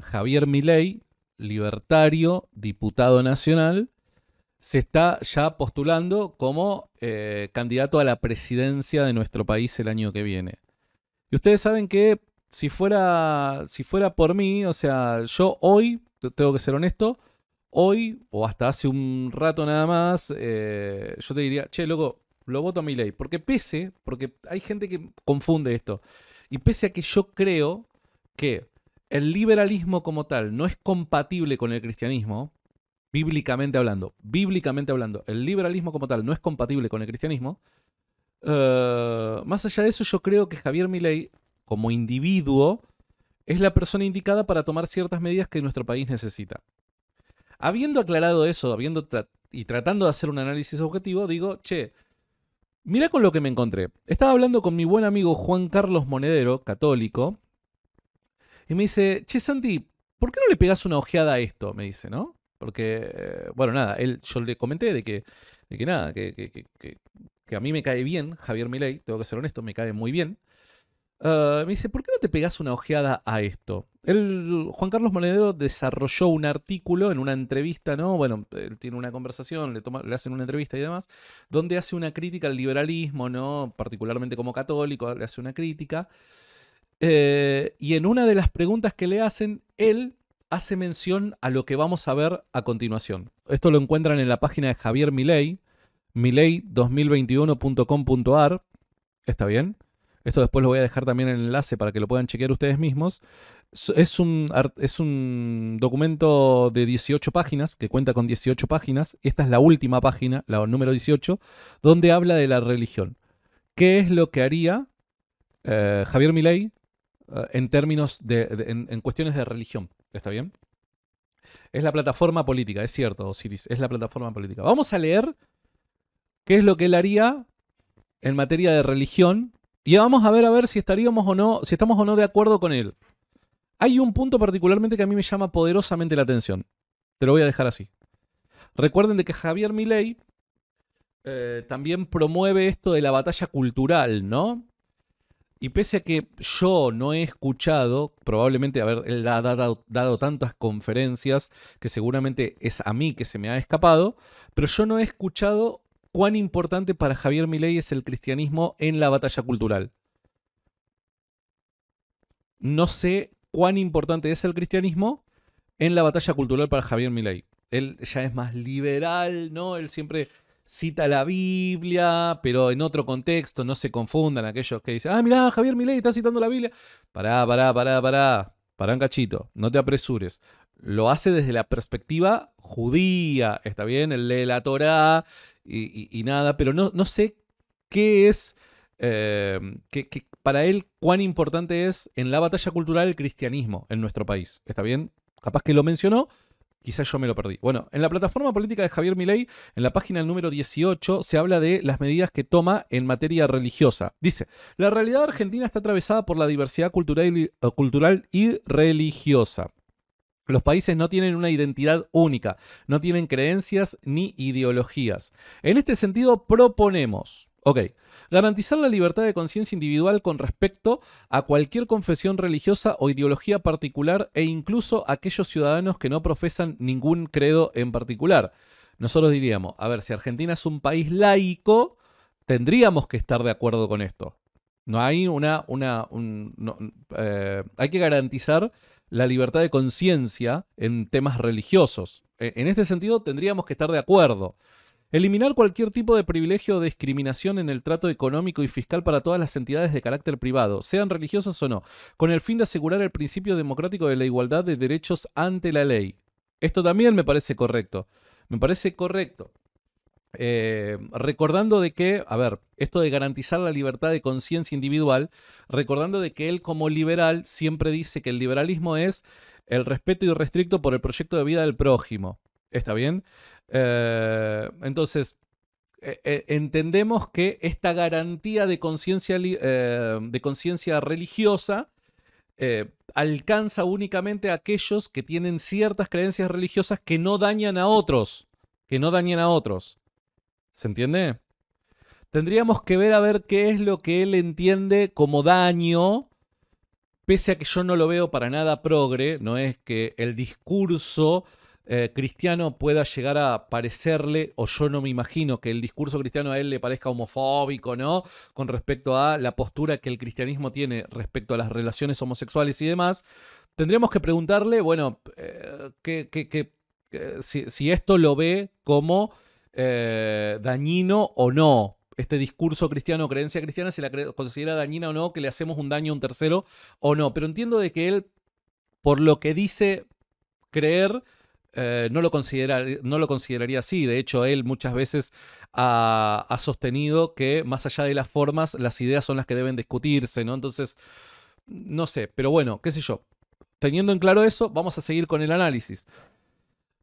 Javier Milei, libertario, diputado nacional, se está ya postulando como eh, candidato a la presidencia de nuestro país el año que viene. Y ustedes saben que si fuera, si fuera por mí, o sea, yo hoy, tengo que ser honesto, hoy o hasta hace un rato nada más, eh, yo te diría, che, loco, lo voto a mi Porque pese, porque hay gente que confunde esto. Y pese a que yo creo que el liberalismo como tal no es compatible con el cristianismo, bíblicamente hablando, bíblicamente hablando, el liberalismo como tal no es compatible con el cristianismo, eh, más allá de eso yo creo que Javier Milei, como individuo, es la persona indicada para tomar ciertas medidas que nuestro país necesita. Habiendo aclarado eso, habiendo y tratando de hacer un análisis objetivo, digo, che, mira con lo que me encontré. Estaba hablando con mi buen amigo Juan Carlos Monedero, católico, y me dice, che, Santi, ¿por qué no le pegas una ojeada a esto? Me dice, ¿no? Porque, eh, bueno, nada, él, yo le comenté de que, que nada, que, que, a mí me cae bien Javier Milei, tengo que ser honesto, me cae muy bien. Ah, me dice, ¿por qué no te pegas una ojeada a esto? El, Juan Carlos Monedero desarrolló un artículo en una entrevista, ¿no? Bueno, él tiene una conversación, le, le hacen una entrevista y demás, donde hace una crítica al liberalismo, ¿no? Particularmente como católico, le hace una crítica. Eh, y en una de las preguntas que le hacen, él hace mención a lo que vamos a ver a continuación. Esto lo encuentran en la página de Javier Milei, milei2021.com.ar. ¿Está bien? Esto después lo voy a dejar también en el enlace para que lo puedan chequear ustedes mismos. Es un, es un documento de 18 páginas, que cuenta con 18 páginas. Esta es la última página, la número 18, donde habla de la religión. ¿Qué es lo que haría eh, Javier Milei eh, en términos de, en, cuestiones de religión. ¿Está bien? Es la plataforma política, es cierto, Osiris, es la plataforma política. Vamos a leer qué es lo que él haría en materia de religión y vamos a ver a ver si estaríamos o no, si estamos o no de acuerdo con él. Hay un punto particularmente que a mí me llama poderosamente la atención. Te lo voy a dejar así. Recuerden de que Javier Milei eh, también promueve esto de la batalla cultural, ¿no? Y pese a que yo no he escuchado, probablemente, haber él ha dado, dado, tantas conferencias que seguramente es a mí que se me ha escapado, pero yo no he escuchado cuán importante para Javier Milei es el cristianismo en la batalla cultural. No sé cuán importante es el cristianismo en la batalla cultural para Javier Milei. Él ya es más liberal, ¿no? Él siempre cita la Biblia, pero en otro contexto, no se confundan aquellos que dicen, ah, mirá, Javier Milei está citando la Biblia. Pará, pará, pará, pará, pará un cachito, no te apresures. Lo hace desde la perspectiva judía, está bien, él lee la Torá y, nada, pero no, no sé qué es, eh, para él cuán importante es en la batalla cultural el cristianismo en nuestro país, está bien, capaz que lo mencionó, Quizás yo me lo perdí. Bueno, en la plataforma política de Javier Milei, en la página número 18, se habla de las medidas que toma en materia religiosa. Dice, la realidad argentina está atravesada por la diversidad cultural y, eh, cultural y religiosa. Los países no tienen una identidad única, no tienen creencias ni ideologías. En este sentido, proponemos Ok, garantizar la libertad de conciencia individual con respecto a cualquier confesión religiosa o ideología particular e incluso a aquellos ciudadanos que no profesan ningún credo en particular. Nosotros diríamos, a ver, si Argentina es un país laico, tendríamos que estar de acuerdo con esto. No hay una. una eh, hay que garantizar la libertad de conciencia en temas religiosos. E, en este sentido, tendríamos que estar de acuerdo. Eliminar cualquier tipo de privilegio o discriminación en el trato económico y fiscal para todas las entidades de carácter privado, sean religiosas o no, con el fin de asegurar el principio democrático de la igualdad de derechos ante la ley. Esto también me parece correcto. Me parece correcto. Eh, recordando de que, a ver, esto de garantizar la libertad de conciencia individual, recordando de que él como liberal siempre dice que el liberalismo es el respeto irrestricto por el proyecto de vida del prójimo. ¿Está bien? Eh, entonces, eh, eh, entendemos que esta garantía de conciencia religiosa alcanza únicamente a aquellos que tienen ciertas creencias religiosas que no dañan a otros, que no dañan a otros. ¿Se entiende? Tendríamos que ver a ver qué es lo que él entiende como daño, pese a que yo no lo veo para nada progre, no es que el discurso eh, cristiano pueda llegar a parecerle, o yo no me imagino que el discurso cristiano a él le parezca homofóbico, ¿no? Con respecto a la postura que el cristianismo tiene respecto a las relaciones homosexuales y demás, tendríamos que preguntarle, bueno, eh, eh, si, esto lo ve como dañino o no. Este discurso cristiano creencia cristiana, si la considera dañina o no, que le hacemos un daño a un tercero o no. Pero entiendo de que él, por lo que dice creer, eh, no, lo no, lo consideraría así. De hecho, él muchas veces ha, sostenido que más allá de las formas, las ideas son las que deben discutirse, ¿no? Entonces, no sé, pero bueno, qué sé yo. Teniendo en claro eso, vamos a seguir con el análisis.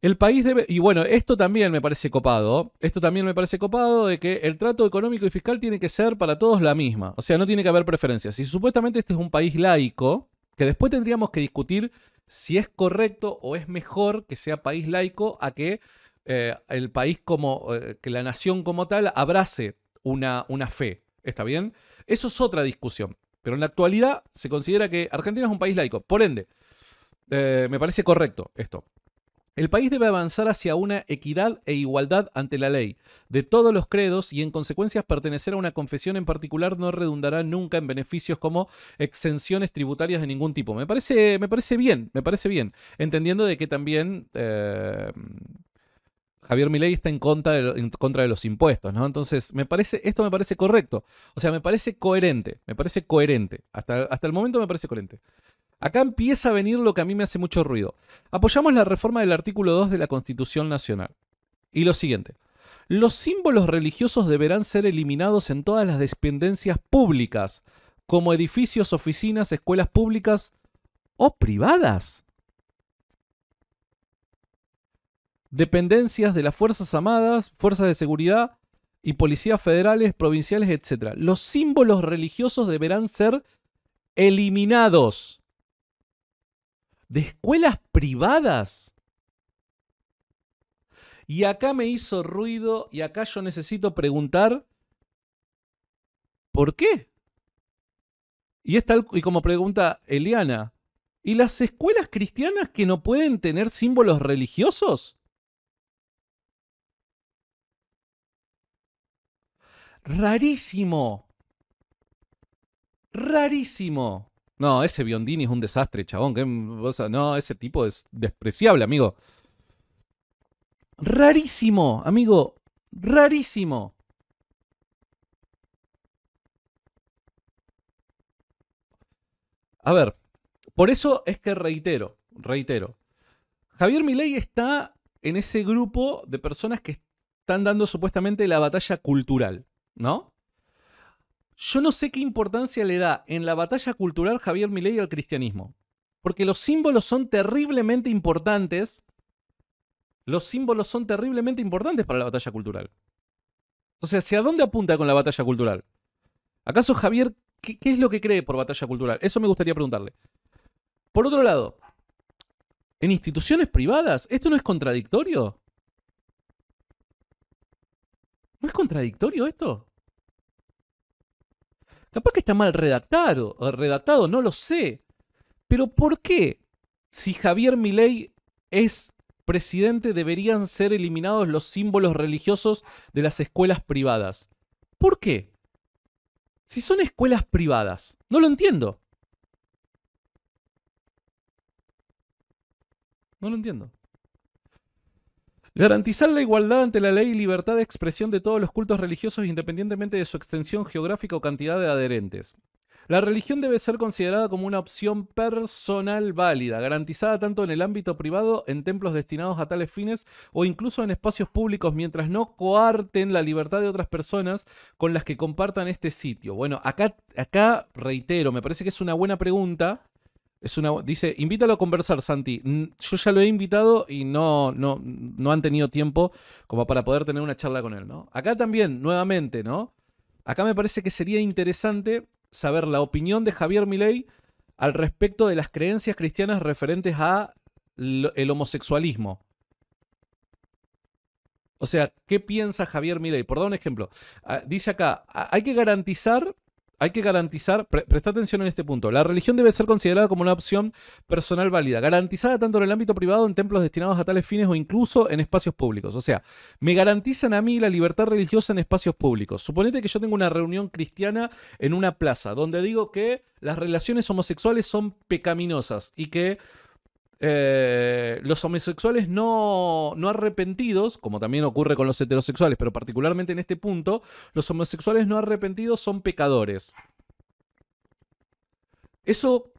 El país debe, y bueno, esto también me parece copado, esto también me parece copado de que el trato económico y fiscal tiene que ser para todos la misma, o sea, no tiene que haber preferencias. Y supuestamente este es un país laico, que después tendríamos que discutir si es correcto o es mejor que sea país laico a que eh, el país como, eh, que la nación como tal abrace una, fe. ¿Está bien? Eso es otra discusión. Pero en la actualidad se considera que Argentina es un país laico. Por ende, eh, me parece correcto esto. El país debe avanzar hacia una equidad e igualdad ante la ley, de todos los credos y en consecuencia pertenecer a una confesión en particular no redundará nunca en beneficios como exenciones tributarias de ningún tipo. Me parece, me parece bien, me parece bien, entendiendo de que también... Eh, Javier Milei está en contra, de, contra de los impuestos, ¿no? Entonces, me parece, esto me parece correcto. O sea, me parece coherente, me parece coherente. Hasta, hasta el momento me parece coherente. Acá empieza a venir lo que a mí me hace mucho ruido. Apoyamos la reforma del artículo 2 de la Constitución Nacional. Y lo siguiente. Los símbolos religiosos deberán ser eliminados en todas las dependencias públicas, como edificios, oficinas, escuelas públicas o privadas. Dependencias de las Fuerzas Armadas, Fuerzas de Seguridad y Policías Federales, Provinciales, etc. Los símbolos religiosos deberán ser eliminados de escuelas privadas. Y acá me hizo ruido y acá yo necesito preguntar, ¿por qué? Y, y como pregunta Eliana, ¿y las escuelas cristianas que no pueden tener símbolos religiosos? Rarísimo. Rarísimo. No, ese Biondini es un desastre, chabón. que No, ese tipo es despreciable, amigo. Rarísimo, amigo. Rarísimo. A ver, por eso es que reitero, reitero. Javier Milei está en ese grupo de personas que están dando supuestamente la batalla cultural, ¿no? Yo no sé qué importancia le da en la batalla cultural Javier Milei al cristianismo, porque los símbolos son terriblemente importantes. Los símbolos son terriblemente importantes para la batalla cultural. O sea, ¿hacia dónde apunta con la batalla cultural? ¿Acaso Javier qué, qué es lo que cree por batalla cultural? Eso me gustaría preguntarle. Por otro lado, en instituciones privadas, ¿esto no es contradictorio? ¿No es contradictorio esto? Capaz que está mal redactado, eh, redactado, no lo sé. Pero ¿por qué? Si Javier Milei es presidente, deberían ser eliminados los símbolos religiosos de las escuelas privadas. ¿Por qué? Si son escuelas privadas, no lo entiendo. No lo entiendo. Garantizar la igualdad ante la ley y libertad de expresión de todos los cultos religiosos independientemente de su extensión geográfica o cantidad de adherentes. La religión debe ser considerada como una opción personal válida, garantizada tanto en el ámbito privado, en templos destinados a tales fines o incluso en espacios públicos mientras no coarten la libertad de otras personas con las que compartan este sitio. Bueno, acá, acá reitero, me parece que es una buena pregunta una, dice, invítalo a conversar, Santi. Yo ya lo he invitado y no, no, no han tenido tiempo como para poder tener una charla con él, ¿no? Acá también, nuevamente, ¿no? Acá me parece que sería interesante saber la opinión de Javier Milei al respecto de las creencias cristianas referentes a el homosexualismo. O sea, ¿qué piensa Javier Milei? Por dar un ejemplo, ah, dice acá, hay que garantizar hay que garantizar, presta atención en este punto, la religión debe ser considerada como una opción personal válida, garantizada tanto en el ámbito privado, en templos destinados a tales fines o incluso en espacios públicos. O sea, me garantizan a mí la libertad religiosa en espacios públicos. Suponete que yo tengo una reunión cristiana en una plaza, donde digo que las relaciones homosexuales son pecaminosas y que eh, los homosexuales no, arrepentidos, como también ocurre con los heterosexuales, pero particularmente en este punto, los homosexuales no arrepentidos son pecadores. Eso,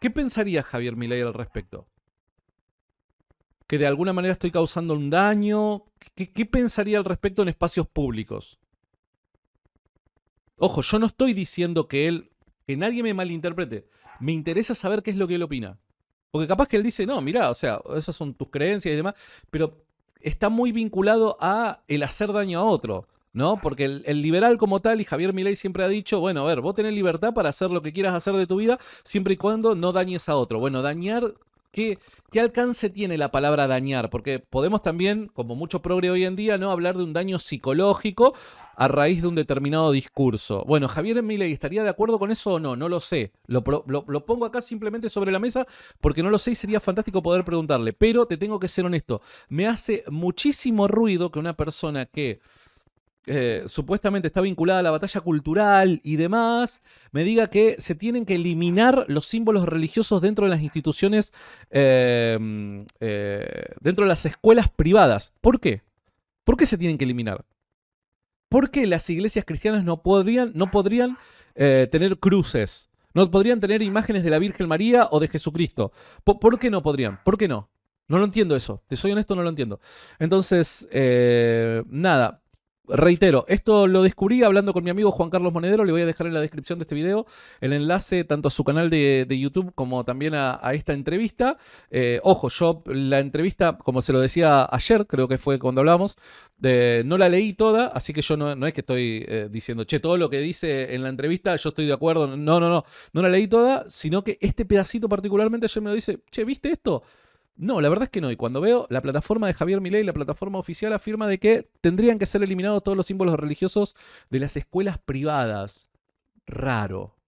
¿qué pensaría Javier Milei al respecto? ¿Que de alguna manera estoy causando un daño? qué pensaría al respecto en espacios públicos? Ojo, yo no estoy diciendo que él, que nadie me malinterprete. Me interesa saber qué es lo que él opina. Porque capaz que él dice, no, mirá, o sea, esas son tus creencias y demás, pero está muy vinculado a el hacer daño a otro, ¿no? Porque el, liberal como tal, y Javier Milei siempre ha dicho, bueno, a ver, vos tenés libertad para hacer lo que quieras hacer de tu vida, siempre y cuando no dañes a otro. Bueno, dañar ¿Qué, alcance tiene la palabra dañar? Porque podemos también, como mucho progre hoy en día, ¿no? hablar de un daño psicológico a raíz de un determinado discurso. Bueno, Javier Milei estaría de acuerdo con eso o no, no lo sé. Lo, lo, pongo acá simplemente sobre la mesa porque no lo sé y sería fantástico poder preguntarle. Pero te tengo que ser honesto, me hace muchísimo ruido que una persona que eh, supuestamente está vinculada a la batalla cultural y demás, me diga que se tienen que eliminar los símbolos religiosos dentro de las instituciones, em, eh, dentro de las escuelas privadas. ¿Por qué? ¿Por qué se tienen que eliminar? ¿Por qué las iglesias cristianas no podrían, no podrían eh, tener cruces? ¿No podrían tener imágenes de la Virgen María o de Jesucristo? ¿Por, por qué no podrían? ¿Por qué no? No lo entiendo eso. Te soy honesto, no lo entiendo. Entonces, nada, Reitero, esto lo descubrí hablando con mi amigo Juan Carlos Monedero, le voy a dejar en la descripción de este video el enlace tanto a su canal de, YouTube como también a, esta entrevista. Eh, ojo, yo la entrevista, como se lo decía ayer, creo que fue cuando hablamos, no la leí toda, así que yo no, es que estoy eh, diciendo, che, todo lo que dice en la entrevista yo estoy de acuerdo, no, no, no, no la leí toda, sino que este pedacito particularmente ayer me lo dice, che, ¿viste esto? No, la verdad es que no. Y cuando veo la plataforma de Javier Milei, la plataforma oficial afirma de que tendrían que ser eliminados todos los símbolos religiosos de las escuelas privadas. Raro.